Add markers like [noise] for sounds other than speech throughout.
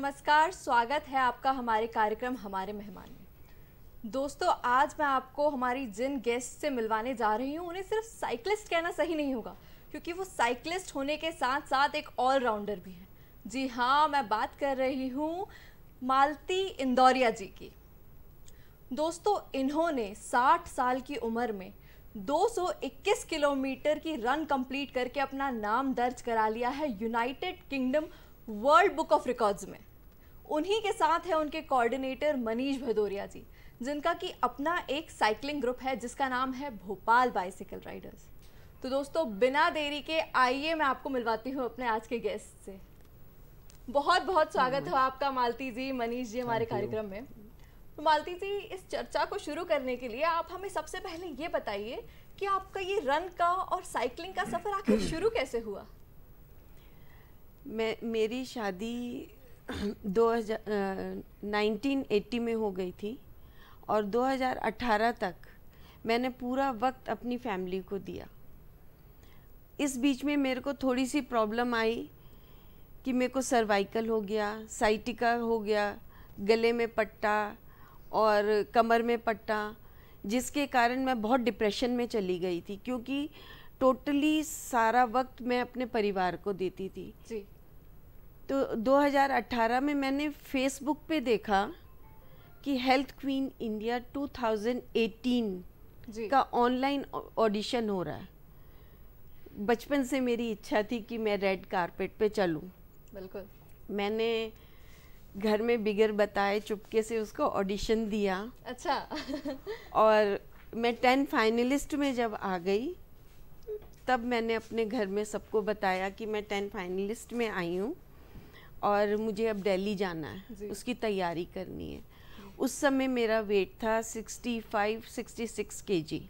नमस्कार स्वागत है आपका हमारे कार्यक्रम हमारे मेहमान में दोस्तों आज मैं आपको हमारी जिन गेस्ट से मिलवाने जा रही हूँ उन्हें सिर्फ साइकिलिस्ट कहना सही नहीं होगा क्योंकि वो साइकिलिस्ट होने के साथ साथ एक ऑलराउंडर भी हैं जी हाँ मैं बात कर रही हूँ मालती इंदौरिया जी की दोस्तों इन्होंने 60 साल की उम्र में 221 किलोमीटर की रन कंप्लीट करके अपना नाम दर्ज करा लिया है United Kingdom world book of records में उन्हीं के साथ है उनके कोऑर्डिनेटर मनीष भदौरिया जी जिनका कि अपना एक साइकिलिंग ग्रुप है जिसका नाम है भोपाल बाइसिकल राइडर्स तो दोस्तों बिना देरी के आइए मैं आपको मिलवाती हूँ अपने आज के गेस्ट से बहुत बहुत स्वागत है आपका मालती जी मनीष जी हमारे कार्यक्रम में तो मालती जी इस चर्चा को शुरू करने के लिए आप हमें सबसे पहले ये बताइए कि आपका ये रन का और साइकिलिंग का सफ़र आखिर शुरू कैसे हुआ मैं मेरी शादी दो हज़ार नाइनटीन में हो गई थी और 2018 तक मैंने पूरा वक्त अपनी फैमिली को दिया इस बीच में मेरे को थोड़ी सी प्रॉब्लम आई कि मेरे को सर्वाइकल हो गया साइटिका हो गया गले में पट्टा और कमर में पट्टा जिसके कारण मैं बहुत डिप्रेशन में चली गई थी क्योंकि टोटली सारा वक्त मैं अपने परिवार को देती थी जी। तो 2018 में मैंने फेसबुक पे देखा कि हेल्थ क्वीन इंडिया 2018 का ऑनलाइन ऑडिशन हो रहा है बचपन से मेरी इच्छा थी कि मैं रेड कारपेट पे चलूं बिल्कुल मैंने घर में बिगर बताए चुपके से उसको ऑडिशन दिया अच्छा और मैं टेन फाइनलिस्ट में जब आ गई तब मैंने अपने घर में सबको बताया कि मैं टेन फाइनलिस्ट में आई हूँ और मुझे अब दिल्ली जाना है उसकी तैयारी करनी है उस समय मेरा वेट था 65 66 केजी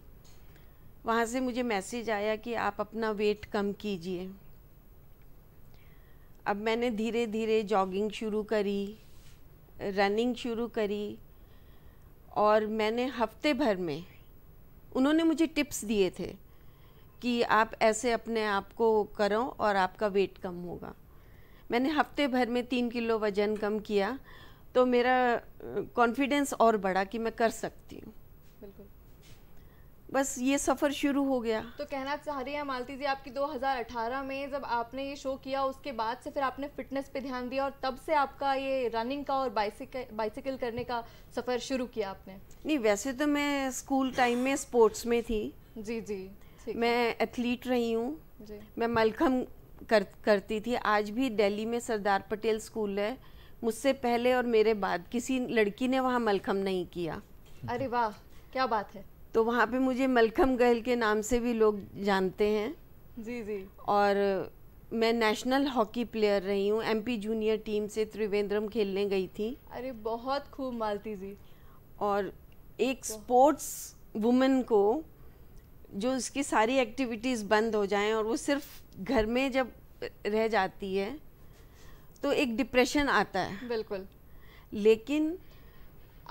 वहाँ से मुझे मैसेज आया कि आप अपना वेट कम कीजिए अब मैंने धीरे धीरे जॉगिंग शुरू करी रनिंग शुरू करी और मैंने हफ्ते भर में उन्होंने मुझे टिप्स दिए थे कि आप ऐसे अपने आप को करो और आपका वेट कम होगा मैंने हफ्ते भर में तीन किलो वज़न कम किया तो मेरा कॉन्फिडेंस और बढ़ा कि मैं कर सकती हूँ बिल्कुल बस ये सफ़र शुरू हो गया तो कहना चाह रही है मालती जी आपकी 2018 में जब आपने ये शो किया उसके बाद से फिर आपने फिटनेस पे ध्यान दिया और तब से आपका ये रनिंग का और बाइसिकल बाइसिकल करने का सफ़र शुरू किया आपने नहीं वैसे तो मैं स्कूल टाइम में स्पोर्ट्स में थी जी जी मैं एथलीट रही हूँ मैं मलखम कर करती थी आज भी दिल्ली में सरदार पटेल स्कूल है मुझसे पहले और मेरे बाद किसी लड़की ने वहाँ मलखम नहीं किया अरे वाह क्या बात है तो वहाँ पे मुझे मलखम गहल के नाम से भी लोग जानते हैं जी जी और मैं नेशनल हॉकी प्लेयर रही हूँ एमपी जूनियर टीम से त्रिवेंद्रम खेलने गई थी अरे बहुत खूब मालती जी और एक स्पोर्ट्स वुमेन को जो उसकी सारी एक्टिविटीज़ बंद हो जाएं और वो सिर्फ घर में जब रह जाती है तो एक डिप्रेशन आता है बिल्कुल लेकिन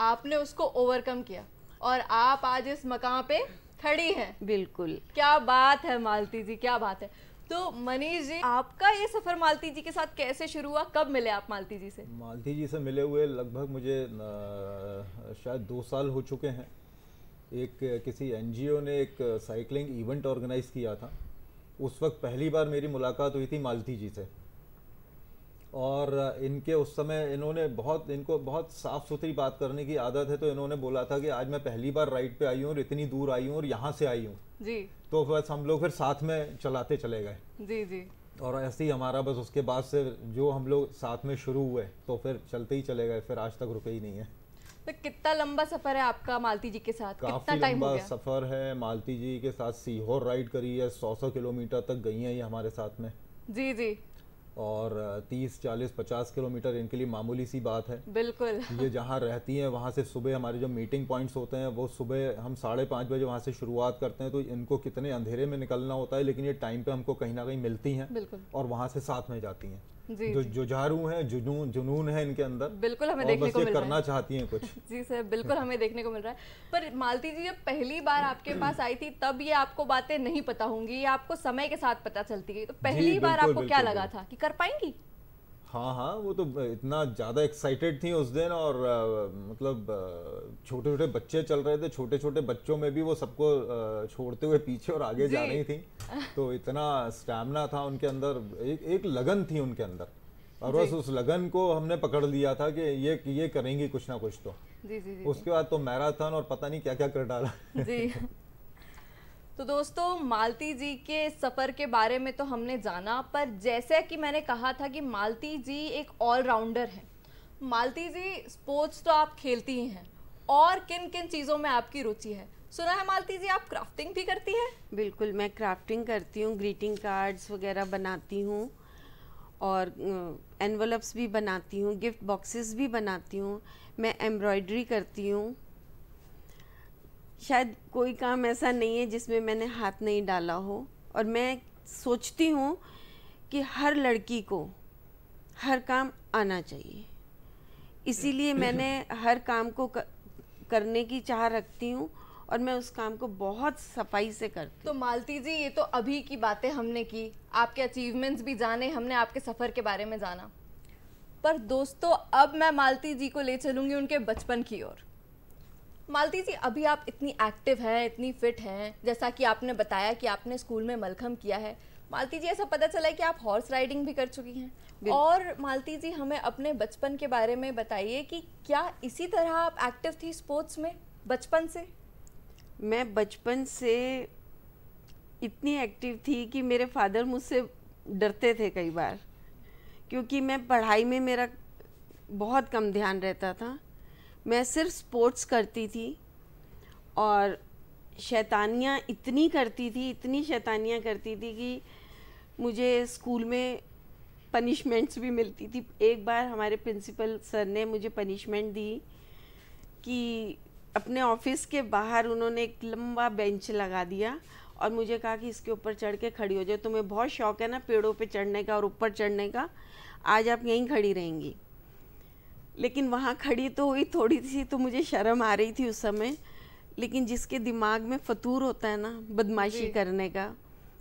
आपने उसको ओवरकम किया और आप आज इस मकान पे खड़ी हैं बिल्कुल क्या बात है मालती जी क्या बात है तो मनीष जी आपका ये सफर मालती जी के साथ कैसे शुरू हुआ कब मिले आप मालती जी से मालती जी से मिले हुए लगभग मुझे शायद दो साल हो चुके हैं एक किसी एनजीओ ने एक साइकिलिंग इवेंट ऑर्गेनाइज किया था उस वक्त पहली बार मेरी मुलाकात हुई थी मालती जी से और इनके उस समय इन्होंने बहुत इनको बहुत साफ़ सुथरी बात करने की आदत है तो इन्होंने बोला था कि आज मैं पहली बार राइड पे आई हूँ और इतनी दूर आई हूँ और यहाँ से आई हूँ जी तो बस हम लोग फिर साथ में चलाते चले गए जी जी और ऐसे ही हमारा बस उसके बाद से जो हम लोग साथ में शुरू हुए तो फिर चलते ही चले गए फिर आज तक रुके ही नहीं है तो कितना लंबा सफर है आपका मालती जी के साथ कितना हो गया? सफर है मालती जी के साथ सीहोर राइड करी है सौ सौ किलोमीटर तक गई हैं ये हमारे साथ में जी जी और तीस चालीस पचास किलोमीटर इनके लिए मामूली सी बात है बिल्कुल [laughs] ये जहाँ रहती हैं वहाँ से सुबह हमारे जो मीटिंग पॉइंट्स होते हैं वो सुबह हम साढ़े पाँच बजे वहाँ से शुरुआत करते हैं तो इनको कितने अंधेरे में निकलना होता है लेकिन ये टाइम पे हमको कहीं ना कहीं मिलती हैं और वहाँ से साथ में जाती हैं जी जो जुझारू है जुनून जुनून है इनके अंदर बिल्कुल हमें देखने को मिल रहा है करना चाहती हैं कुछ [laughs] जी सर बिल्कुल हमें देखने को मिल रहा है पर मालती जी जब पहली बार आपके पास आई थी तब ये आपको बातें नहीं पता होंगी ये आपको समय के साथ पता चलती है तो पहली बार आपको क्या लगा था कि कर पाएंगी हाँ हाँ वो तो इतना ज़्यादा एक्साइटेड थी उस दिन और आ, मतलब छोटे छोटे बच्चे चल रहे थे छोटे छोटे बच्चों में भी वो सबको छोड़ते हुए पीछे और आगे जा रही थी [laughs] तो इतना स्टैमिना था उनके अंदर एक एक लगन थी उनके अंदर और बस उस लगन को हमने पकड़ लिया था कि ये ये करेंगी कुछ ना कुछ तो जी जी जी उसके बाद तो मैराथन और पता नहीं क्या क्या कर डाला जी [laughs] तो दोस्तों मालती जी के सफ़र के बारे में तो हमने जाना पर जैसे कि मैंने कहा था कि मालती जी एक ऑलराउंडर हैं मालती जी स्पोर्ट्स तो आप खेलती ही हैं और किन किन चीज़ों में आपकी रुचि है सुना है मालती जी आप क्राफ्टिंग भी करती हैं बिल्कुल मैं क्राफ्टिंग करती हूँ ग्रीटिंग कार्ड्स वगैरह बनाती हूँ और एनवलप्स भी बनाती हूँ गिफ्ट बॉक्सेस भी बनाती हूँ मैं एम्ब्रॉयड्री करती हूँ शायद कोई काम ऐसा नहीं है जिसमें मैंने हाथ नहीं डाला हो और मैं सोचती हूँ कि हर लड़की को हर काम आना चाहिए इसीलिए मैंने हर काम को करने की चाह रखती हूँ और मैं उस काम को बहुत सफाई से करती तो मालती जी ये तो अभी की बातें हमने की आपके अचीवमेंट्स भी जाने हमने आपके सफ़र के बारे में जाना पर दोस्तों अब मैं मालती जी को ले चलूँगी उनके बचपन की ओर मालती जी अभी आप इतनी एक्टिव हैं इतनी फिट हैं जैसा कि आपने बताया कि आपने स्कूल में मलखम किया है मालती जी ऐसा पता चला है कि आप हॉर्स राइडिंग भी कर चुकी हैं और मालती जी हमें अपने बचपन के बारे में बताइए कि क्या इसी तरह आप एक्टिव थी स्पोर्ट्स में बचपन से मैं बचपन से इतनी एक्टिव थी कि मेरे फादर मुझसे डरते थे कई बार क्योंकि मैं पढ़ाई में मेरा बहुत कम ध्यान रहता था मैं सिर्फ स्पोर्ट्स करती थी और शैतानियाँ इतनी करती थी इतनी शैतानियाँ करती थी कि मुझे स्कूल में पनिशमेंट्स भी मिलती थी एक बार हमारे प्रिंसिपल सर ने मुझे पनिशमेंट दी कि अपने ऑफिस के बाहर उन्होंने एक लंबा बेंच लगा दिया और मुझे कहा कि इसके ऊपर चढ़ के खड़ी हो जाए तुम्हें बहुत शौक है ना पेड़ों पे चढ़ने का और ऊपर चढ़ने का आज आप यहीं खड़ी रहेंगी लेकिन वहाँ खड़ी तो हुई थोड़ी सी तो मुझे शर्म आ रही थी उस समय लेकिन जिसके दिमाग में फतूर होता है ना बदमाशी करने का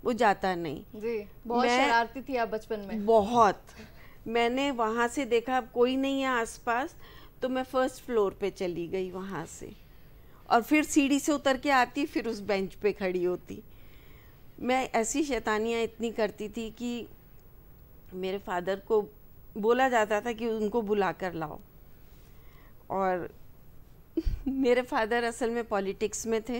वो जाता नहीं जी बहुत मैं, शरारती थी आप बचपन में बहुत मैंने वहाँ से देखा अब कोई नहीं है आसपास तो मैं फर्स्ट फ्लोर पे चली गई वहाँ से और फिर सीढ़ी से उतर के आती फिर उस बेंच पे खड़ी होती मैं ऐसी शैतानियाँ इतनी करती थी कि मेरे फादर को बोला जाता था कि उनको बुला कर लाओ और [laughs] मेरे फादर असल में पॉलिटिक्स में थे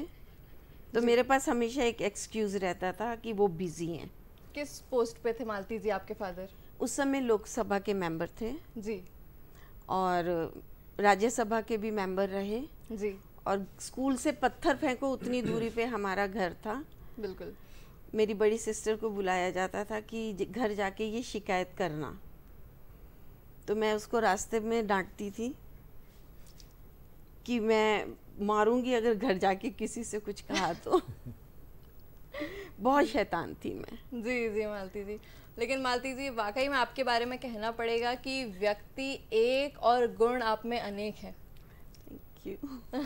तो मेरे पास हमेशा एक एक्सक्यूज़ रहता था कि वो बिज़ी हैं किस पोस्ट पे थे मालती जी आपके फादर उस समय लोकसभा के मेंबर थे जी और राज्यसभा के भी मेंबर रहे जी और स्कूल से पत्थर फेंको उतनी दूरी पे हमारा घर था बिल्कुल मेरी बड़ी सिस्टर को बुलाया जाता था कि घर जाके ये शिकायत करना तो मैं उसको रास्ते में डांटती थी कि मैं मारूंगी अगर घर जाके किसी से कुछ कहा तो [laughs] बहुत शैतान थी मैं जी जी मालती जी लेकिन मालती जी वाकई में आपके बारे में कहना पड़ेगा कि व्यक्ति एक और गुण आप में अनेक है थैंक यू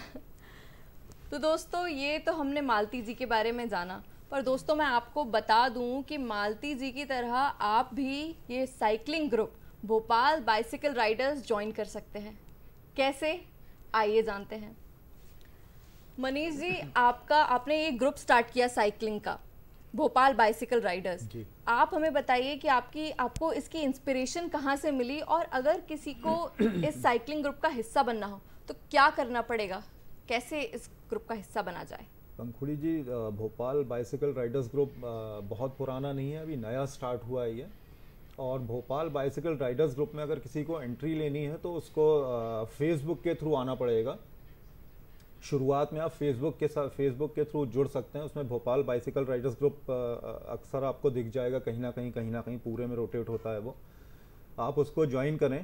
तो दोस्तों ये तो हमने मालती जी के बारे में जाना पर दोस्तों मैं आपको बता दूं कि मालती जी की तरह आप भी ये cycling group Bhopal bicycle riders join कर सकते हैं कैसे आइए जानते हैं मनीष जी [laughs] आपका आपने ये ग्रुप स्टार्ट किया साइकिलिंग का भोपाल बाइसिकल राइडर्स आप हमें बताइए कि आपकी आपको इसकी इंस्पिरेशन कहाँ से मिली और अगर किसी को [coughs] इस साइकिलिंग ग्रुप का हिस्सा बनना हो तो क्या करना पड़ेगा कैसे इस ग्रुप का हिस्सा बना जाए Pankhudi ji Bhopal bicycle riders group बहुत पुराना नहीं है अभी नया स्टार्ट हुआ है ये और भोपाल बाइसिकल राइडर्स ग्रुप में अगर किसी को एंट्री लेनी है तो उसको फेसबुक के थ्रू आना पड़ेगा शुरुआत में आप फेसबुक के साथ फेसबुक के थ्रू जुड़ सकते हैं उसमें भोपाल बाइसिकल राइडर्स ग्रुप अक्सर आपको दिख जाएगा कहीं ना कहीं कहीं ना कहीं पूरे में रोटेट होता है वो आप उसको ज्वाइन करें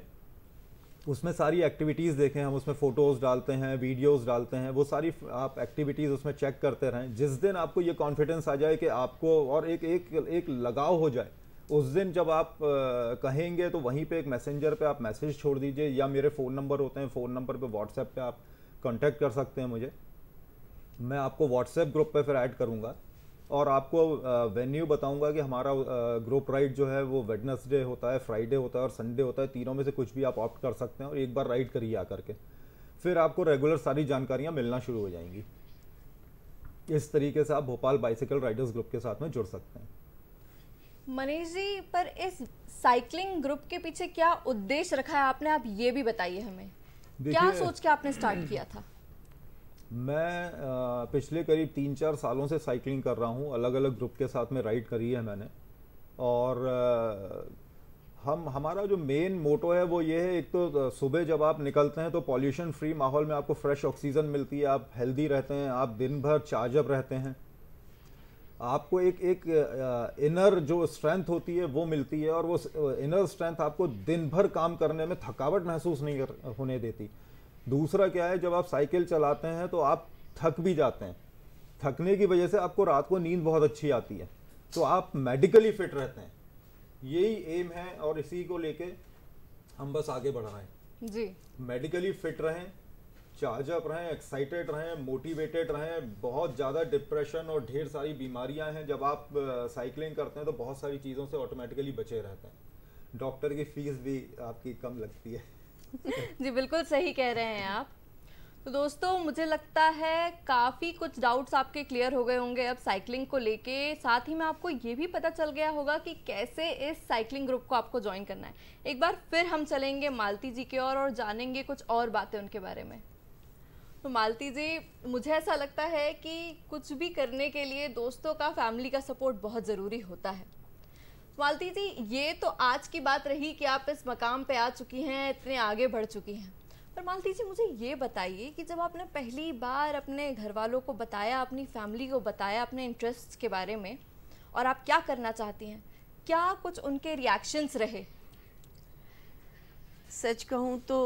उसमें सारी एक्टिविटीज़ देखें हम उसमें फ़ोटोज़ डालते हैं वीडियोज़ डालते हैं वो सारी आप एक्टिविटीज़ उसमें चेक करते रहें जिस दिन आपको ये कॉन्फिडेंस आ जाए कि आपको और एक एक एक लगाव हो जाए उस दिन जब आप कहेंगे तो वहीं पे एक मैसेंजर पे आप मैसेज छोड़ दीजिए या मेरे फ़ोन नंबर होते हैं फ़ोन नंबर पे व्हाट्सएप पे आप कांटेक्ट कर सकते हैं मुझे मैं आपको व्हाट्सएप ग्रुप पे फिर ऐड करूँगा और आपको वेन्यू बताऊँगा कि हमारा ग्रुप राइड जो है वो वेडनसडे होता है फ्राइडे होता है और संडे होता है तीनों में से कुछ भी आप ऑप्ट कर सकते हैं और एक बार राइड करिए आकर के फिर आपको रेगुलर सारी जानकारियाँ मिलना शुरू हो जाएंगी इस तरीके से आप भोपाल बाइसिकल राइडर्स ग्रुप के साथ में जुड़ सकते हैं मनीष जी पर इस साइकिलिंग ग्रुप के पीछे क्या उद्देश्य रखा है आपने आप ये भी बताइए हमें क्या सोच के आपने स्टार्ट किया था मैं पिछले करीब तीन चार सालों से साइकिलिंग कर रहा हूँ अलग अलग ग्रुप के साथ में राइड करी है मैंने और हम हमारा जो मेन मोटो है वो ये है एक तो सुबह जब आप निकलते हैं तो पॉल्यूशन फ्री माहौल में आपको फ्रेश ऑक्सीजन मिलती है आप हेल्दी रहते हैं आप दिन भर चार्जअप रहते हैं आपको एक एक इनर जो स्ट्रेंथ होती है वो मिलती है और वो इनर स्ट्रेंथ आपको दिन भर काम करने में थकावट महसूस नहीं कर, होने देती दूसरा क्या है जब आप साइकिल चलाते हैं तो आप थक भी जाते हैं थकने की वजह से आपको रात को नींद बहुत अच्छी आती है तो आप मेडिकली फिट रहते हैं यही एम है और इसी को लेके हम बस आगे बढ़ रहे हैं जी मेडिकली फिट रहें चार्ज अप रहें एक्साइटेड रहें मोटिवेटेड रहें बहुत ज़्यादा डिप्रेशन और ढेर सारी बीमारियां हैं जब आप साइकिलिंग करते हैं तो बहुत सारी चीज़ों से ऑटोमेटिकली बचे रहते हैं डॉक्टर की फ़ीस भी आपकी कम लगती है [laughs] जी बिल्कुल सही कह रहे हैं आप तो दोस्तों मुझे लगता है काफ़ी कुछ डाउट्स आपके क्लियर हो गए होंगे अब साइकिलिंग को लेके साथ ही में आपको ये भी पता चल गया होगा कि कैसे इस साइकिलिंग ग्रुप को आपको ज्वाइन करना है एक बार फिर हम चलेंगे मालती जी के और, और जानेंगे कुछ और बातें उनके बारे में तो मालती जी मुझे ऐसा लगता है कि कुछ भी करने के लिए दोस्तों का फैमिली का सपोर्ट बहुत ज़रूरी होता है मालती जी ये तो आज की बात रही कि आप इस मकाम पे आ चुकी हैं इतने आगे बढ़ चुकी हैं पर मालती जी मुझे ये बताइए कि जब आपने पहली बार अपने घर वालों को बताया अपनी फैमिली को बताया अपने इंटरेस्ट के बारे में और आप क्या करना चाहती हैं क्या कुछ उनके रिएक्शंस रहे सच कहूँ तो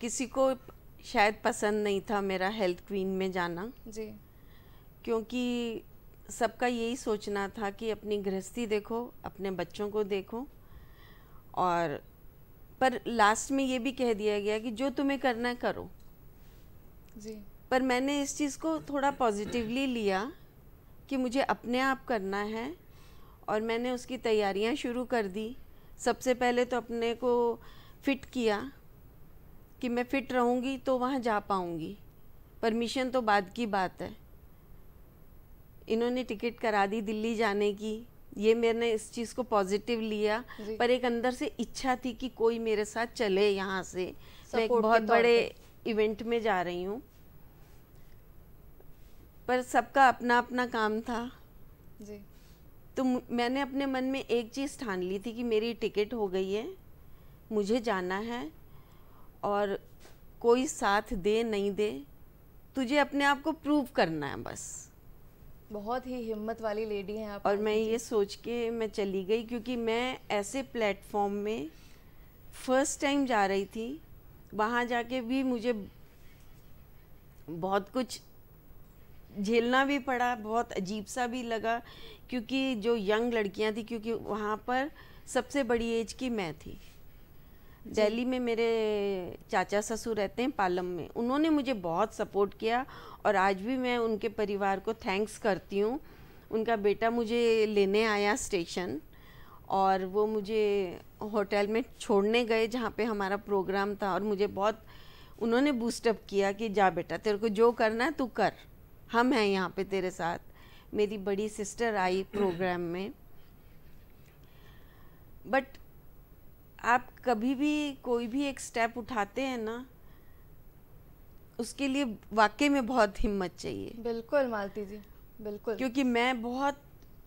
किसी को शायद पसंद नहीं था मेरा हेल्थ क्वीन में जाना जी क्योंकि सबका यही सोचना था कि अपनी गृहस्थी देखो अपने बच्चों को देखो और पर लास्ट में ये भी कह दिया गया कि जो तुम्हें करना है करो जी पर मैंने इस चीज़ को थोड़ा पॉजिटिवली लिया कि मुझे अपने आप करना है और मैंने उसकी तैयारियां शुरू कर दी सबसे पहले तो अपने को फिट किया कि मैं फ़िट रहूंगी तो वहाँ जा पाऊंगी परमिशन तो बाद की बात है इन्होंने टिकट करा दी दिल्ली जाने की ये मैंने इस चीज़ को पॉजिटिव लिया पर एक अंदर से इच्छा थी कि कोई मेरे साथ चले यहाँ से मैं एक बहुत बड़े इवेंट में जा रही हूँ पर सबका अपना अपना काम था जी तो मैंने अपने मन में एक चीज़ ठान ली थी कि मेरी टिकट हो गई है मुझे जाना है और कोई साथ दे नहीं दे तुझे अपने आप को प्रूव करना है बस बहुत ही हिम्मत वाली लेडी हैं आप और मैं ये सोच के मैं चली गई क्योंकि मैं ऐसे प्लेटफॉर्म में फर्स्ट टाइम जा रही थी वहाँ जाके भी मुझे बहुत कुछ झेलना भी पड़ा बहुत अजीब सा भी लगा क्योंकि जो यंग लड़कियाँ थी क्योंकि वहाँ पर सबसे बड़ी एज की मैं थी दिल्ली में मेरे चाचा ससुर रहते हैं पालम में उन्होंने मुझे बहुत सपोर्ट किया और आज भी मैं उनके परिवार को थैंक्स करती हूँ उनका बेटा मुझे लेने आया स्टेशन और वो मुझे होटल में छोड़ने गए जहाँ पे हमारा प्रोग्राम था और मुझे बहुत उन्होंने बूस्टअप किया कि जा बेटा तेरे को जो करना है तू कर हम हैं यहाँ पे तेरे साथ मेरी बड़ी सिस्टर आई प्रोग्राम में बट आप कभी भी कोई भी एक स्टेप उठाते हैं ना उसके लिए वाकई में बहुत हिम्मत चाहिए बिल्कुल मालती जी बिल्कुल क्योंकि मैं बहुत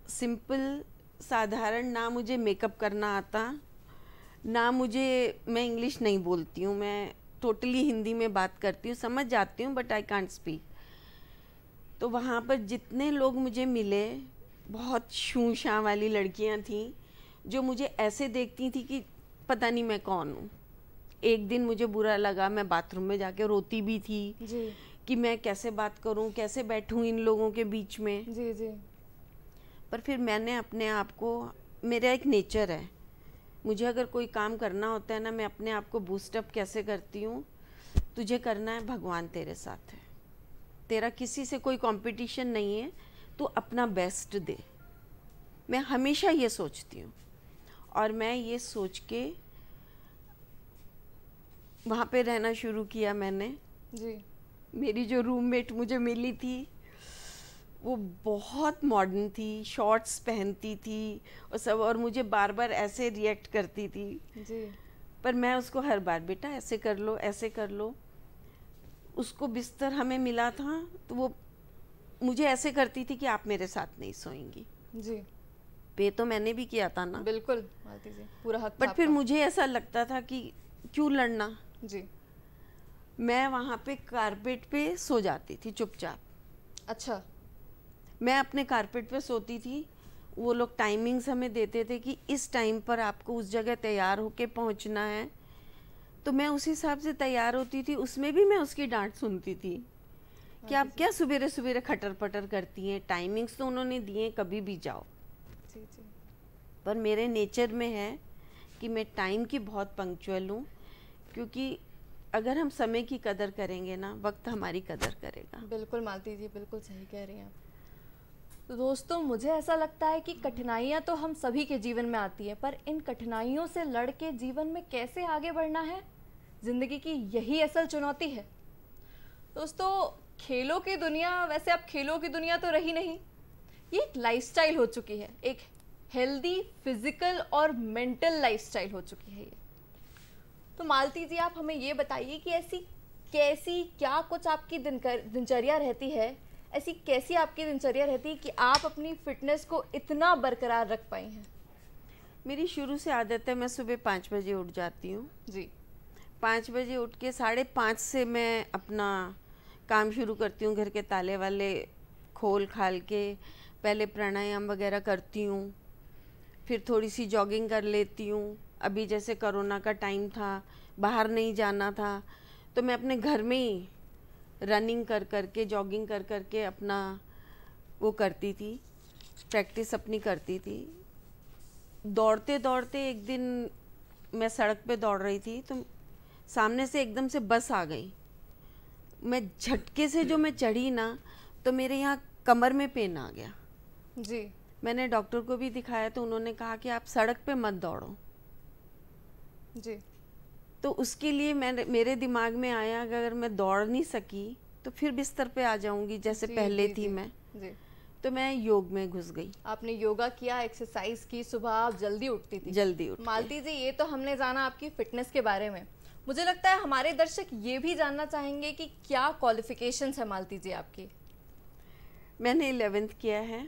सिंपल साधारण ना मुझे मेकअप करना आता ना मुझे मैं इंग्लिश नहीं बोलती हूँ मैं टोटली हिंदी में बात करती हूँ समझ जाती हूँ बट आई कॉन्ट स्पीक तो वहाँ पर जितने लोग मुझे मिले बहुत शू वाली लड़कियाँ थीं जो मुझे ऐसे देखती थी कि पता नहीं मैं कौन हूँ एक दिन मुझे बुरा लगा मैं बाथरूम में जाके रोती भी थी जी। कि मैं कैसे बात करूँ कैसे बैठूँ इन लोगों के बीच में जी जी पर फिर मैंने अपने आप को मेरा एक नेचर है मुझे अगर कोई काम करना होता है ना मैं अपने आप को बूस्टअप कैसे करती हूँ तुझे करना है भगवान तेरे साथ है तेरा किसी से कोई कंपटीशन नहीं है तू अपना बेस्ट दे मैं हमेशा ये सोचती हूँ और मैं ये सोच के वहाँ पे रहना शुरू किया मैंने जी मेरी जो रूममेट मुझे मिली थी वो बहुत मॉडर्न थी शॉर्ट्स पहनती थी और सब और मुझे बार बार ऐसे रिएक्ट करती थी जी पर मैं उसको हर बार बेटा ऐसे कर लो ऐसे कर लो उसको बिस्तर हमें मिला था तो वो मुझे ऐसे करती थी कि आप मेरे साथ नहीं सोएंगी जी पे तो मैंने भी किया था ना बिल्कुल पूरा हक बट फिर मुझे ऐसा लगता था कि क्यों लड़ना जी मैं वहाँ पे कारपेट पे सो जाती थी चुपचाप अच्छा मैं अपने कारपेट पे सोती थी वो लोग टाइमिंग्स हमें देते थे कि इस टाइम पर आपको उस जगह तैयार होके पहुँचना है तो मैं उस हिसाब से तैयार होती थी उसमें भी मैं उसकी डांट सुनती थी कि आप क्या सवेरे सवेरे खटर पटर करती हैं टाइमिंग्स तो उन्होंने दिए कभी भी जाओ पर मेरे नेचर में है कि मैं टाइम की बहुत पंक्चुअल हूँ क्योंकि अगर हम समय की कदर करेंगे ना वक्त हमारी कदर करेगा बिल्कुल मालती जी बिल्कुल सही कह रही हैं आप तो दोस्तों मुझे ऐसा लगता है कि कठिनाइयाँ तो हम सभी के जीवन में आती हैं पर इन कठिनाइयों से लड़ के जीवन में कैसे आगे बढ़ना है ज़िंदगी की यही असल चुनौती है दोस्तों खेलों की दुनिया वैसे अब खेलों की दुनिया तो रही नहीं ये एक लाइफस्टाइल हो चुकी है एक हेल्दी फिजिकल और मेंटल लाइफस्टाइल हो चुकी है ये तो मालती जी आप हमें ये बताइए कि ऐसी कैसी क्या कुछ आपकी दिनकर दिनचर्या रहती है ऐसी कैसी आपकी दिनचर्या रहती है कि आप अपनी फिटनेस को इतना बरकरार रख पाई हैं मेरी शुरू से आदत है मैं सुबह पाँच बजे उठ जाती हूँ जी पाँच बजे उठ के साढ़े पाँच से मैं अपना काम शुरू करती हूँ घर के ताले वाले खोल खाल के पहले प्राणायाम वगैरह करती हूँ फिर थोड़ी सी जॉगिंग कर लेती हूँ अभी जैसे कोरोना का टाइम था बाहर नहीं जाना था तो मैं अपने घर में ही रनिंग कर कर के जॉगिंग कर कर के अपना वो करती थी प्रैक्टिस अपनी करती थी दौड़ते दौड़ते एक दिन मैं सड़क पे दौड़ रही थी तो सामने से एकदम से बस आ गई मैं झटके से जो मैं चढ़ी ना तो मेरे यहाँ कमर में पेन आ गया जी मैंने डॉक्टर को भी दिखाया तो उन्होंने कहा कि आप सड़क पे मत दौड़ो जी तो उसके लिए मैंने मेरे दिमाग में आया अगर मैं दौड़ नहीं सकी तो फिर बिस्तर पे आ जाऊंगी जैसे जी, पहले जी, थी जी, मैं जी तो मैं योग में घुस गई आपने योगा किया एक्सरसाइज की सुबह आप जल्दी उठती थी जल्दी उठ मालती जी ये तो हमने जाना आपकी फिटनेस के बारे में मुझे लगता है हमारे दर्शक ये भी जानना चाहेंगे कि क्या क्वालिफिकेशन है मालती जी आपकी मैंने इलेवेंथ किया है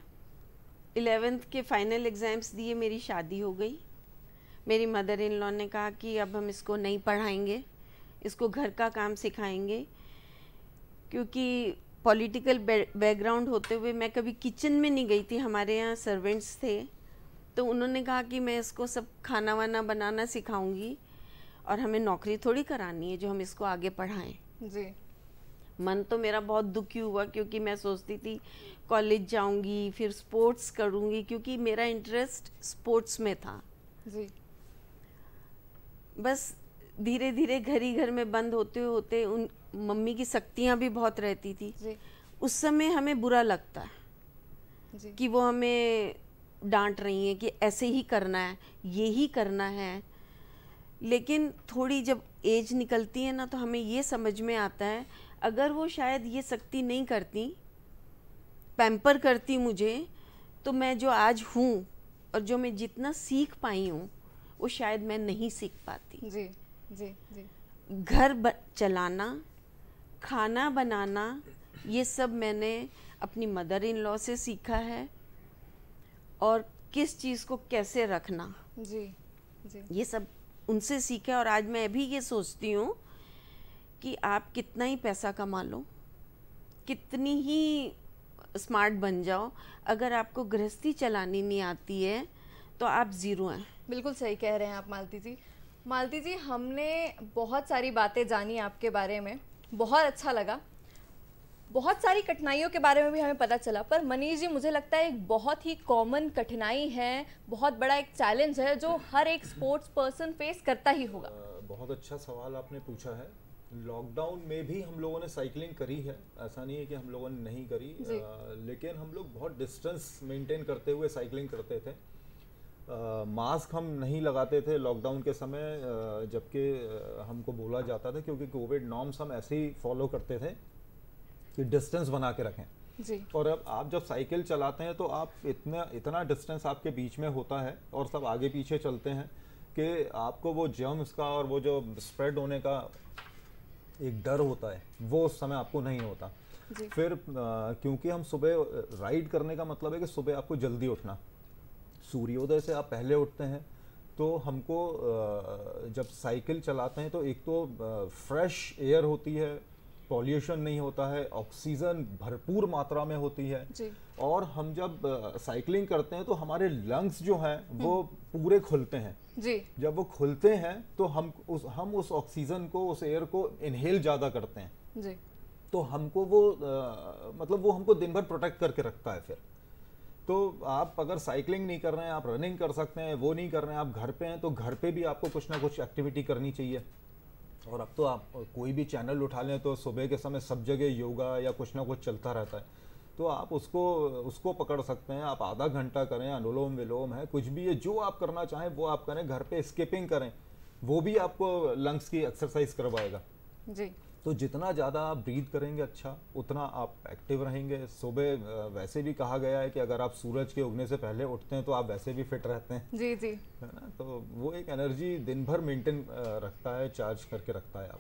एलेवेंथ के फ़ाइनल एग्ज़ाम्स दिए मेरी शादी हो गई मेरी मदर इन लॉ ने कहा कि अब हम इसको नहीं पढ़ाएंगे इसको घर का काम सिखाएंगे क्योंकि पॉलिटिकल बैकग्राउंड होते हुए मैं कभी किचन में नहीं गई थी हमारे यहाँ सर्वेंट्स थे तो उन्होंने कहा कि मैं इसको सब खाना वाना बनाना सिखाऊंगी और हमें नौकरी थोड़ी करानी है जो हम इसको आगे पढ़ाएं जी मन तो मेरा बहुत दुखी हुआ क्योंकि मैं सोचती थी कॉलेज जाऊंगी फिर स्पोर्ट्स करूंगी क्योंकि मेरा इंटरेस्ट स्पोर्ट्स में था जी बस धीरे धीरे घर ही घर में बंद होते होते उन मम्मी की शक्तियाँ भी बहुत रहती थी जी। उस समय हमें बुरा लगता है जी। कि वो हमें डांट रही हैं कि ऐसे ही करना है ये ही करना है लेकिन थोड़ी जब एज निकलती है ना तो हमें ये समझ में आता है अगर वो शायद ये सख्ती नहीं करती पैम्पर करती मुझे तो मैं जो आज हूँ और जो मैं जितना सीख पाई हूँ वो शायद मैं नहीं सीख पाती जी जी जी घर चलाना खाना बनाना ये सब मैंने अपनी मदर इन लॉ से सीखा है और किस चीज़ को कैसे रखना जी जी ये सब उनसे सीखा और आज मैं भी ये सोचती हूँ कि आप कितना ही पैसा कमा लो कितनी ही स्मार्ट बन जाओ अगर आपको गृहस्थी चलानी नहीं आती है तो आप ज़ीरो हैं बिल्कुल सही कह रहे हैं आप मालती जी मालती जी हमने बहुत सारी बातें जानी आपके बारे में बहुत अच्छा लगा बहुत सारी कठिनाइयों के बारे में भी हमें पता चला पर मनीष जी मुझे लगता है एक बहुत ही कॉमन कठिनाई है बहुत बड़ा एक चैलेंज है जो हर एक स्पोर्ट्स पर्सन फेस करता ही होगा बहुत अच्छा सवाल आपने पूछा है लॉकडाउन में भी हम लोगों ने साइकिलिंग करी है ऐसा नहीं है कि हम लोगों ने नहीं करी आ, लेकिन हम लोग बहुत डिस्टेंस मेंटेन करते हुए साइकिलिंग करते थे आ, मास्क हम नहीं लगाते थे लॉकडाउन के समय जबकि हमको बोला जाता था क्योंकि कोविड नॉर्म्स हम ऐसे ही फॉलो करते थे कि डिस्टेंस बना के रखें जी और अब आप जब साइकिल चलाते हैं तो आप इतना इतना डिस्टेंस आपके बीच में होता है और सब आगे पीछे चलते हैं कि आपको वो जर्म्स का और वो जो स्प्रेड होने का एक डर होता है वो उस समय आपको नहीं होता फिर क्योंकि हम सुबह राइड करने का मतलब है कि सुबह आपको जल्दी उठना सूर्योदय से आप पहले उठते हैं तो हमको जब साइकिल चलाते हैं तो एक तो फ्रेश एयर होती है पॉल्यूशन नहीं होता है ऑक्सीजन भरपूर मात्रा में होती है और हम जब साइकिलिंग करते हैं तो हमारे लंग्स जो हैं हम्म। वो पूरे खुलते हैं जी जब वो खुलते हैं तो हम उस हम उस ऑक्सीजन को उस एयर को इनहेल ज़्यादा करते हैं जी तो हमको वो आ, मतलब वो हमको दिन भर प्रोटेक्ट करके रखता है फिर तो आप अगर साइकिलिंग नहीं कर रहे हैं आप रनिंग कर सकते हैं वो नहीं कर रहे हैं आप घर पे हैं तो घर पे भी आपको कुछ ना कुछ एक्टिविटी करनी चाहिए और अब तो आप कोई भी चैनल उठा लें तो सुबह के समय सब जगह योगा या कुछ ना कुछ चलता रहता है तो आप उसको उसको पकड़ सकते हैं आप आधा घंटा करें अनुलोम विलोम है कुछ भी है जो आप करना चाहें वो आप करें घर पे स्किपिंग करें वो भी आपको लंग्स की एक्सरसाइज करवाएगा जी तो जितना ज़्यादा आप ब्रीद करेंगे अच्छा उतना आप एक्टिव रहेंगे सुबह वैसे भी कहा गया है कि अगर आप सूरज के उगने से पहले उठते हैं तो आप वैसे भी फिट रहते हैं जी जी है ना तो वो एक एनर्जी दिन भर मेंटेन रखता है चार्ज करके रखता है आप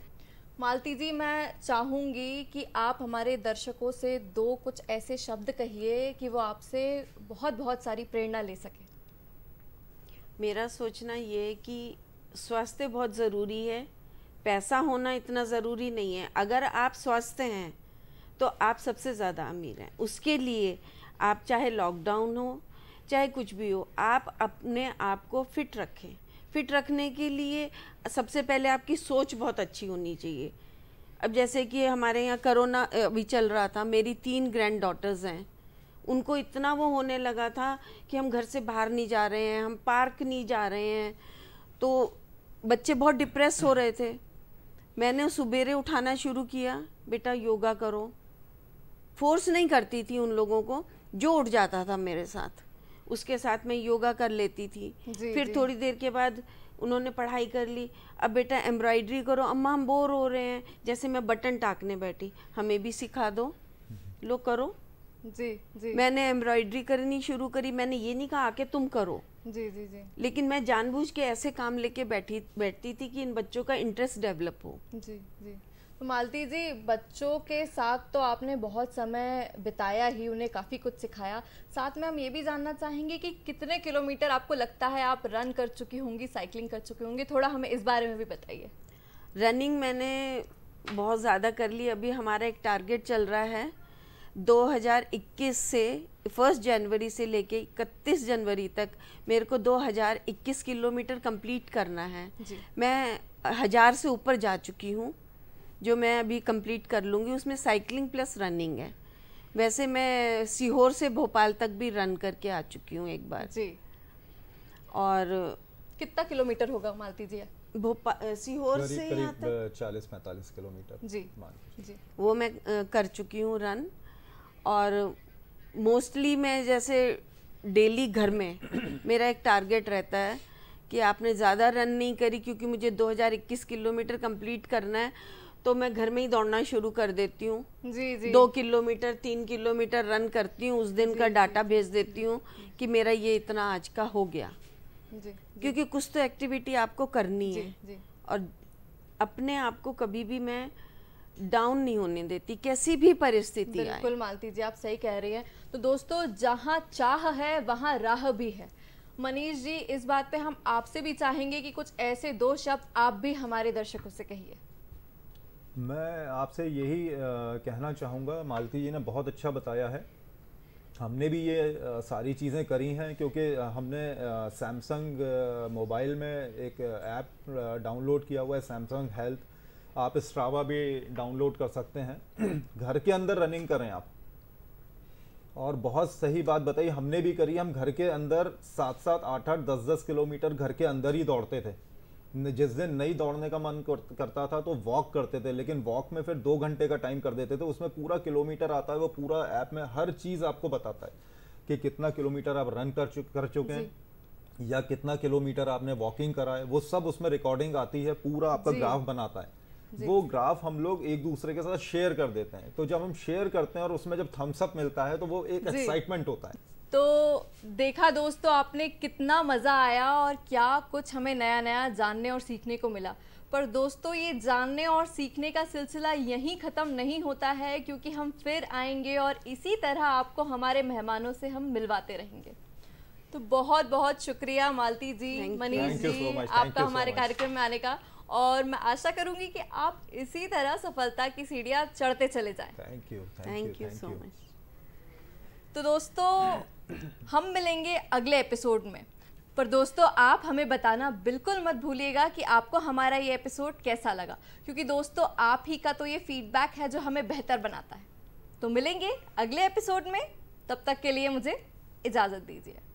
मालती जी मैं चाहूँगी कि आप हमारे दर्शकों से दो कुछ ऐसे शब्द कहिए कि वो आपसे बहुत बहुत सारी प्रेरणा ले सके मेरा सोचना ये कि स्वास्थ्य बहुत ज़रूरी है पैसा होना इतना ज़रूरी नहीं है अगर आप स्वस्थ हैं तो आप सबसे ज़्यादा अमीर हैं उसके लिए आप चाहे लॉकडाउन हो चाहे कुछ भी हो आप अपने आप को फिट रखें फिट रखने के लिए सबसे पहले आपकी सोच बहुत अच्छी होनी चाहिए अब जैसे कि हमारे यहाँ करोना भी चल रहा था मेरी तीन ग्रैंड डॉटर्स हैं उनको इतना वो होने लगा था कि हम घर से बाहर नहीं जा रहे हैं हम पार्क नहीं जा रहे हैं तो बच्चे बहुत डिप्रेस हो रहे थे मैंने सुबेरे उठाना शुरू किया बेटा योगा करो फोर्स नहीं करती थी उन लोगों को जो उठ जाता था मेरे साथ उसके साथ मैं योगा कर लेती थी जी, फिर जी. थोड़ी देर के बाद उन्होंने पढ़ाई कर ली अब बेटा एम्ब्रॉयडरी करो अम्मा हम बोर हो रहे हैं जैसे मैं बटन टाकने बैठी हमें भी सिखा दो लो करो जी जी मैंने एम्ब्रॉयडरी करनी शुरू करी मैंने ये नहीं कहा आके तुम करो जी जी जी लेकिन मैं जानबूझ के ऐसे काम लेके बैठी बैठती थी कि इन बच्चों का इंटरेस्ट डेवलप हो जी जी तो मालती जी बच्चों के साथ तो आपने बहुत समय बिताया ही उन्हें काफ़ी कुछ सिखाया साथ में हम ये भी जानना चाहेंगे कि कितने किलोमीटर आपको लगता है आप रन कर चुकी होंगी साइकिलिंग कर चुकी होंगी थोड़ा हमें इस बारे में भी बताइए रनिंग मैंने बहुत ज़्यादा कर ली अभी हमारा एक टारगेट चल रहा है 2021 से फर्स्ट जनवरी से लेके 31 जनवरी तक मेरे को 2021 किलोमीटर कंप्लीट करना है मैं हज़ार से ऊपर जा चुकी हूँ जो मैं अभी कंप्लीट कर लूँगी उसमें साइकिलिंग प्लस रनिंग है वैसे मैं सीहोर से भोपाल तक भी रन करके आ चुकी हूँ एक बार जी और कितना किलोमीटर होगा मालती जी भोपाल सीहोर से यहाँ तक चालीस पैंतालीस किलोमीटर जी जी वो मैं कर चुकी हूँ रन और मोस्टली मैं जैसे डेली घर में मेरा एक टारगेट रहता है कि आपने ज़्यादा रन नहीं करी क्योंकि मुझे 2021 किलोमीटर कंप्लीट करना है तो मैं घर में ही दौड़ना शुरू कर देती हूँ जी जी दो किलोमीटर तीन किलोमीटर रन करती हूँ उस दिन का डाटा भेज देती हूँ कि मेरा ये इतना आज का हो गया जी, क्योंकि कुछ तो एक्टिविटी आपको करनी जी, है जी, और अपने आप को कभी भी मैं डाउन नहीं होने देती कैसी भी परिस्थिति बिल्कुल मालती जी आप सही कह रही हैं तो दोस्तों जहाँ चाह है वहाँ राह भी है मनीष जी इस बात पे हम आपसे भी चाहेंगे कि कुछ ऐसे दो शब्द आप भी हमारे दर्शकों से कहिए मैं आपसे यही कहना चाहूँगा मालती जी ने बहुत अच्छा बताया है हमने भी ये सारी चीज़ें करी हैं क्योंकि हमने सैमसंग मोबाइल में एक ऐप डाउनलोड किया हुआ है सैमसंग हेल्थ आप स्ट्रावा भी डाउनलोड कर सकते हैं [clears throat] घर के अंदर रनिंग करें आप और बहुत सही बात बताई हमने भी करी हम घर के अंदर सात सात आठ आठ दस दस किलोमीटर घर के अंदर ही दौड़ते थे जिस दिन नहीं दौड़ने का मन करता था तो वॉक करते थे लेकिन वॉक में फिर दो घंटे का टाइम कर देते थे उसमें पूरा किलोमीटर आता है वो पूरा ऐप में हर चीज़ आपको बताता है कि कितना किलोमीटर आप रन कर चुके कर चुके हैं या कितना किलोमीटर आपने वॉकिंग करा है वो सब उसमें रिकॉर्डिंग आती है पूरा आपका ग्राफ बनाता है वो ग्राफ हम लोग एक दूसरे के साथ शेयर कर देते हैं तो जब हम शेयर करते हैं और उसमें जब थम्सअप मिलता है तो वो एक एक्साइटमेंट होता है तो देखा दोस्तों तो आपने कितना मज़ा आया और क्या कुछ हमें नया नया जानने और सीखने को मिला पर दोस्तों ये जानने और सीखने का सिलसिला यहीं ख़त्म नहीं होता है क्योंकि हम फिर आएंगे और इसी तरह आपको हमारे मेहमानों से हम मिलवाते रहेंगे तो बहुत बहुत शुक्रिया मालती जी मनीष जी so आपका हमारे कार्यक्रम में आने का और मैं आशा करूंगी कि आप इसी तरह सफलता की सीढ़ियां चढ़ते चले जाएं thank you thank you so much तो दोस्तों हम मिलेंगे अगले एपिसोड में पर दोस्तों आप हमें बताना बिल्कुल मत भूलिएगा कि आपको हमारा ये एपिसोड कैसा लगा क्योंकि दोस्तों आप ही का तो ये फीडबैक है जो हमें बेहतर बनाता है तो मिलेंगे अगले एपिसोड में तब तक के लिए मुझे इजाज़त दीजिए